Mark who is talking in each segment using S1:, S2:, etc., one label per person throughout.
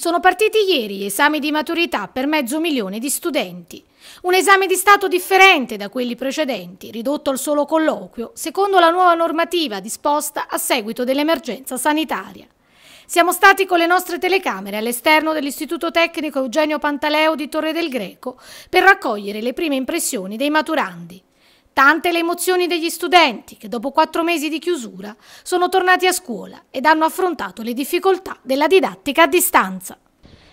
S1: Sono partiti ieri gli esami di maturità per mezzo milione di studenti. Un esame di Stato differente da quelli precedenti, ridotto al solo colloquio, secondo la nuova normativa disposta a seguito dell'emergenza sanitaria. Siamo stati con le nostre telecamere all'esterno dell'Istituto Tecnico Eugenio Pantaleo di Torre del Greco per raccogliere le prime impressioni dei maturandi. Tante le emozioni degli studenti che dopo quattro mesi di chiusura sono tornati a scuola ed hanno affrontato le difficoltà della didattica a distanza.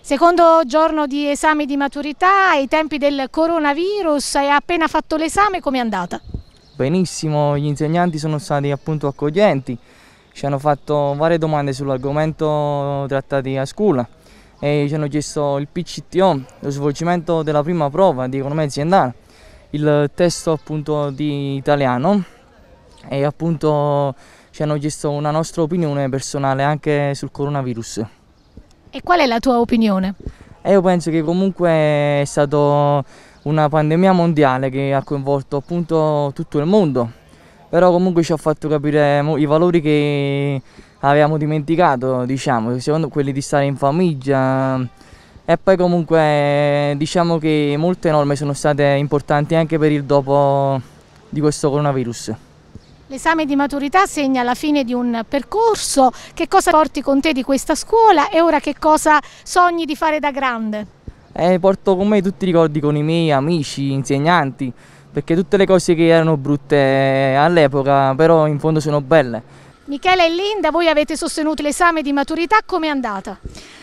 S1: Secondo giorno di esami di maturità, ai tempi del coronavirus, hai appena fatto l'esame, com'è andata?
S2: Benissimo, gli insegnanti sono stati appunto accoglienti, ci hanno fatto varie domande sull'argomento trattati a scuola e ci hanno chiesto il PCTO, lo svolgimento della prima prova di economia aziendale il testo appunto di italiano e appunto ci hanno chiesto una nostra opinione personale anche sul coronavirus.
S1: E qual è la tua opinione?
S2: E eh, io penso che comunque è stata una pandemia mondiale che ha coinvolto appunto tutto il mondo, però comunque ci ha fatto capire i valori che avevamo dimenticato, diciamo, secondo quelli di stare in famiglia, e poi comunque diciamo che molte norme sono state importanti anche per il dopo di questo coronavirus.
S1: L'esame di maturità segna la fine di un percorso. Che cosa porti con te di questa scuola e ora che cosa sogni di fare da grande?
S2: Eh, porto con me tutti i ricordi con i miei amici, insegnanti, perché tutte le cose che erano brutte all'epoca però in fondo sono belle.
S1: Michele e Linda, voi avete sostenuto l'esame di maturità, come è andata?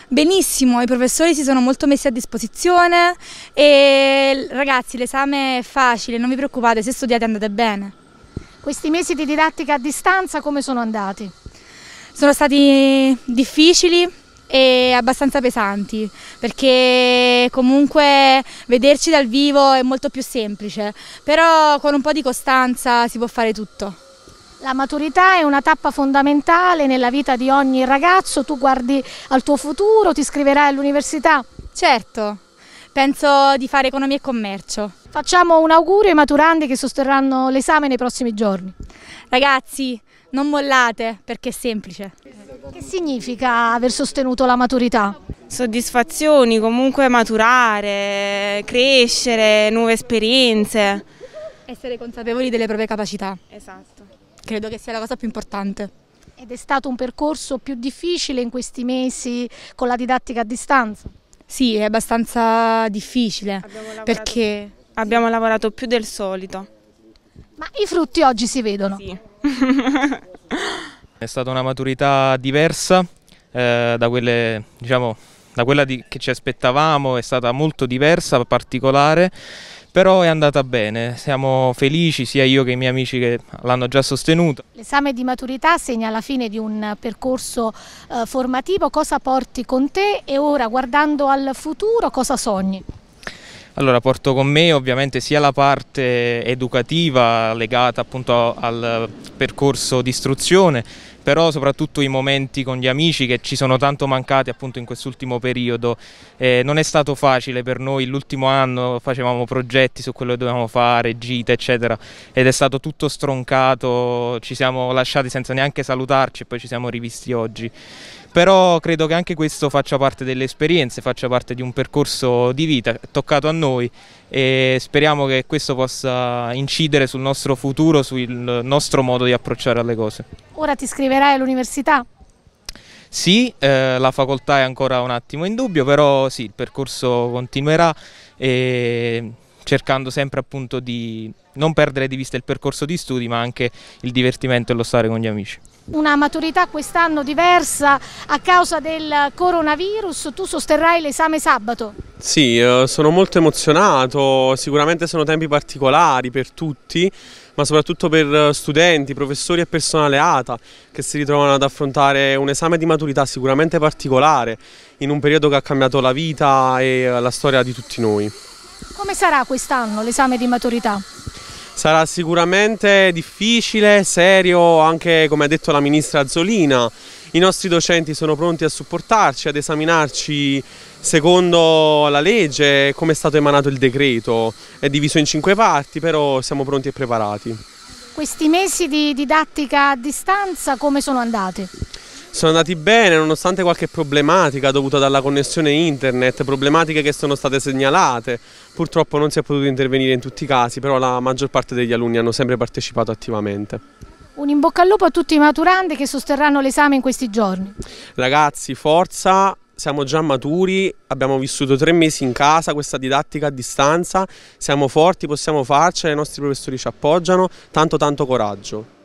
S1: benissimo, i professori si sono molto messi a disposizione e ragazzi l'esame è facile, non vi preoccupate, se studiate andate bene. Questi mesi di didattica a distanza come sono andati? Sono stati difficili e abbastanza pesanti perché comunque vederci dal vivo è molto più semplice però con un po' di costanza si può fare tutto. La maturità è una tappa fondamentale nella vita di ogni ragazzo, tu guardi al tuo futuro, ti iscriverai all'università? Certo, penso di fare economia e commercio. Facciamo un augurio ai maturandi che sosterranno l'esame nei prossimi giorni. Ragazzi, non mollate perché è semplice. Che significa aver sostenuto la maturità? Soddisfazioni, comunque maturare, crescere, nuove esperienze. Essere consapevoli delle proprie capacità. Esatto. Credo che sia la cosa più importante. Ed è stato un percorso più difficile in questi mesi con la didattica a distanza? Sì, è abbastanza difficile abbiamo perché abbiamo lavorato più del solito. Ma i frutti oggi si vedono? Sì.
S3: è stata una maturità diversa eh, da, quelle, diciamo, da quella di, che ci aspettavamo, è stata molto diversa, particolare però è andata bene, siamo felici sia io che i miei amici che l'hanno già sostenuto.
S1: L'esame di maturità segna la fine di un percorso eh, formativo, cosa porti con te e ora guardando al futuro cosa sogni?
S3: Allora porto con me ovviamente sia la parte educativa legata appunto al percorso di istruzione però soprattutto i momenti con gli amici che ci sono tanto mancati appunto in quest'ultimo periodo. Eh, non è stato facile per noi, l'ultimo anno facevamo progetti su quello che dovevamo fare, gite eccetera ed è stato tutto stroncato, ci siamo lasciati senza neanche salutarci e poi ci siamo rivisti oggi però credo che anche questo faccia parte delle esperienze, faccia parte di un percorso di vita toccato a noi e speriamo che questo possa incidere sul nostro futuro, sul nostro modo di approcciare alle cose.
S1: Ora ti iscriverai all'università?
S3: Sì, eh, la facoltà è ancora un attimo in dubbio, però sì, il percorso continuerà e cercando sempre appunto di non perdere di vista il percorso di studi ma anche il divertimento e lo stare con gli amici.
S1: Una maturità quest'anno diversa a causa del coronavirus, tu sosterrai l'esame sabato?
S4: Sì, eh, sono molto emozionato, sicuramente sono tempi particolari per tutti, ma soprattutto per eh, studenti, professori e personale ATA che si ritrovano ad affrontare un esame di maturità sicuramente particolare in un periodo che ha cambiato la vita e eh, la storia di tutti noi.
S1: Come sarà quest'anno l'esame di maturità?
S4: Sarà sicuramente difficile, serio, anche come ha detto la ministra Zolina. I nostri docenti sono pronti a supportarci, ad esaminarci secondo la legge, come è stato emanato il decreto. È diviso in cinque parti, però siamo pronti e preparati.
S1: Questi mesi di didattica a distanza come sono andati?
S4: sono andati bene nonostante qualche problematica dovuta dalla connessione internet, problematiche che sono state segnalate. Purtroppo non si è potuto intervenire in tutti i casi, però la maggior parte degli alunni hanno sempre partecipato attivamente.
S1: Un in bocca al lupo a tutti i maturandi che sosterranno l'esame in questi giorni.
S4: Ragazzi, forza, siamo già maturi, abbiamo vissuto tre mesi in casa, questa didattica a distanza, siamo forti, possiamo farcela, i nostri professori ci appoggiano, tanto tanto coraggio.